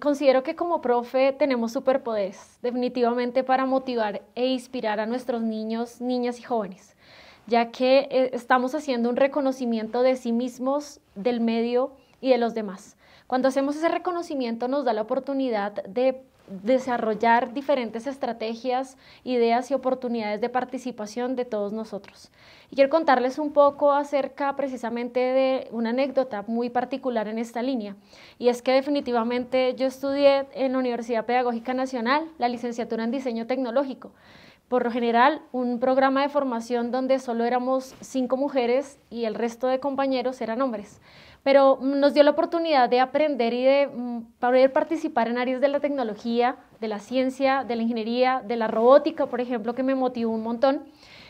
Considero que como profe tenemos superpoderes, definitivamente para motivar e inspirar a nuestros niños, niñas y jóvenes, ya que eh, estamos haciendo un reconocimiento de sí mismos, del medio, y de los demás. Cuando hacemos ese reconocimiento nos da la oportunidad de desarrollar diferentes estrategias, ideas y oportunidades de participación de todos nosotros. Y quiero contarles un poco acerca precisamente de una anécdota muy particular en esta línea. Y es que definitivamente yo estudié en la Universidad Pedagógica Nacional la licenciatura en Diseño Tecnológico por lo general, un programa de formación donde solo éramos cinco mujeres y el resto de compañeros eran hombres. Pero nos dio la oportunidad de aprender y de mm, poder participar en áreas de la tecnología, de la ciencia, de la ingeniería, de la robótica, por ejemplo, que me motivó un montón.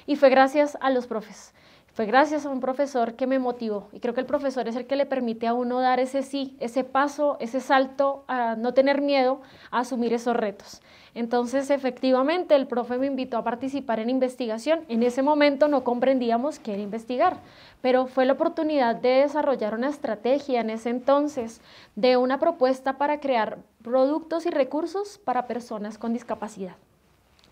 Y fue gracias a los profes. Fue gracias a un profesor que me motivó y creo que el profesor es el que le permite a uno dar ese sí, ese paso, ese salto, a no tener miedo a asumir esos retos. Entonces, efectivamente, el profe me invitó a participar en investigación. En ese momento no comprendíamos qué era investigar, pero fue la oportunidad de desarrollar una estrategia en ese entonces de una propuesta para crear productos y recursos para personas con discapacidad.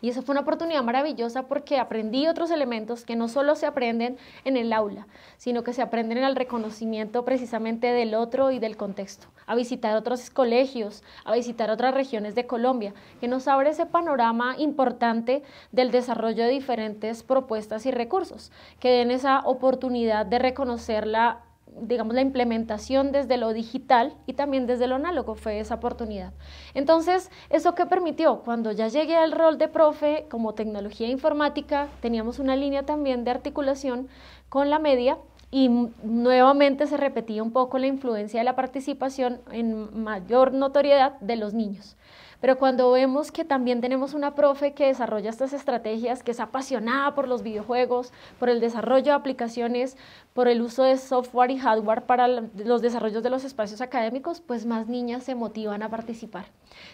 Y eso fue una oportunidad maravillosa porque aprendí otros elementos que no solo se aprenden en el aula, sino que se aprenden al reconocimiento precisamente del otro y del contexto, a visitar otros colegios, a visitar otras regiones de Colombia, que nos abre ese panorama importante del desarrollo de diferentes propuestas y recursos, que den esa oportunidad de reconocer la digamos, la implementación desde lo digital y también desde lo análogo fue esa oportunidad. Entonces, ¿eso qué permitió? Cuando ya llegué al rol de profe como tecnología informática, teníamos una línea también de articulación con la media y nuevamente se repetía un poco la influencia de la participación en mayor notoriedad de los niños. Pero cuando vemos que también tenemos una profe que desarrolla estas estrategias, que es apasionada por los videojuegos, por el desarrollo de aplicaciones, por el uso de software y hardware para los desarrollos de los espacios académicos, pues más niñas se motivan a participar.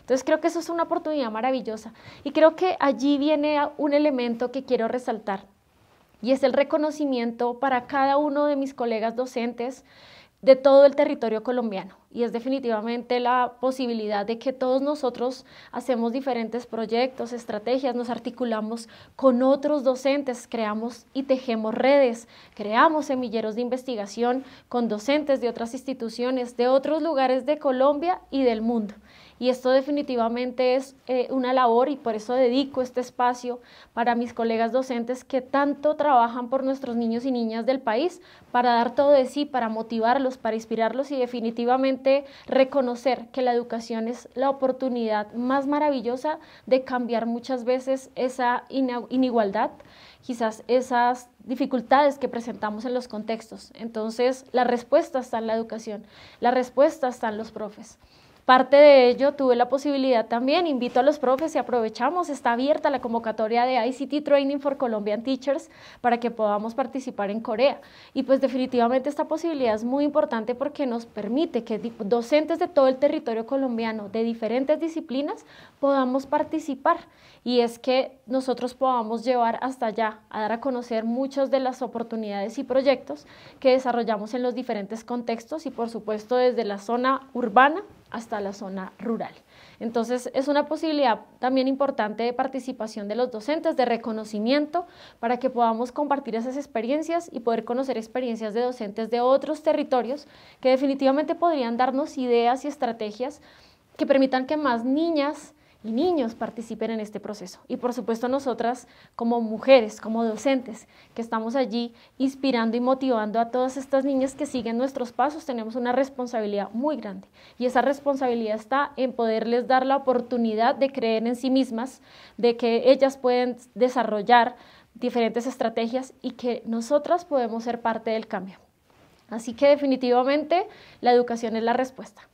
Entonces creo que eso es una oportunidad maravillosa. Y creo que allí viene un elemento que quiero resaltar y es el reconocimiento para cada uno de mis colegas docentes de todo el territorio colombiano y es definitivamente la posibilidad de que todos nosotros hacemos diferentes proyectos, estrategias, nos articulamos con otros docentes, creamos y tejemos redes, creamos semilleros de investigación con docentes de otras instituciones, de otros lugares de Colombia y del mundo. Y esto definitivamente es eh, una labor y por eso dedico este espacio para mis colegas docentes que tanto trabajan por nuestros niños y niñas del país, para dar todo de sí, para motivarlos, para inspirarlos y definitivamente reconocer que la educación es la oportunidad más maravillosa de cambiar muchas veces esa inigualdad, quizás esas dificultades que presentamos en los contextos. Entonces, la respuesta está en la educación, la respuesta está en los profes. Parte de ello tuve la posibilidad también, invito a los profes y aprovechamos, está abierta la convocatoria de ICT Training for Colombian Teachers para que podamos participar en Corea. Y pues definitivamente esta posibilidad es muy importante porque nos permite que docentes de todo el territorio colombiano, de diferentes disciplinas, podamos participar. Y es que nosotros podamos llevar hasta allá, a dar a conocer muchas de las oportunidades y proyectos que desarrollamos en los diferentes contextos y por supuesto desde la zona urbana hasta la zona rural. Entonces, es una posibilidad también importante de participación de los docentes, de reconocimiento, para que podamos compartir esas experiencias y poder conocer experiencias de docentes de otros territorios que definitivamente podrían darnos ideas y estrategias que permitan que más niñas, y niños participen en este proceso. Y por supuesto nosotras como mujeres, como docentes, que estamos allí inspirando y motivando a todas estas niñas que siguen nuestros pasos, tenemos una responsabilidad muy grande. Y esa responsabilidad está en poderles dar la oportunidad de creer en sí mismas, de que ellas pueden desarrollar diferentes estrategias y que nosotras podemos ser parte del cambio. Así que definitivamente la educación es la respuesta.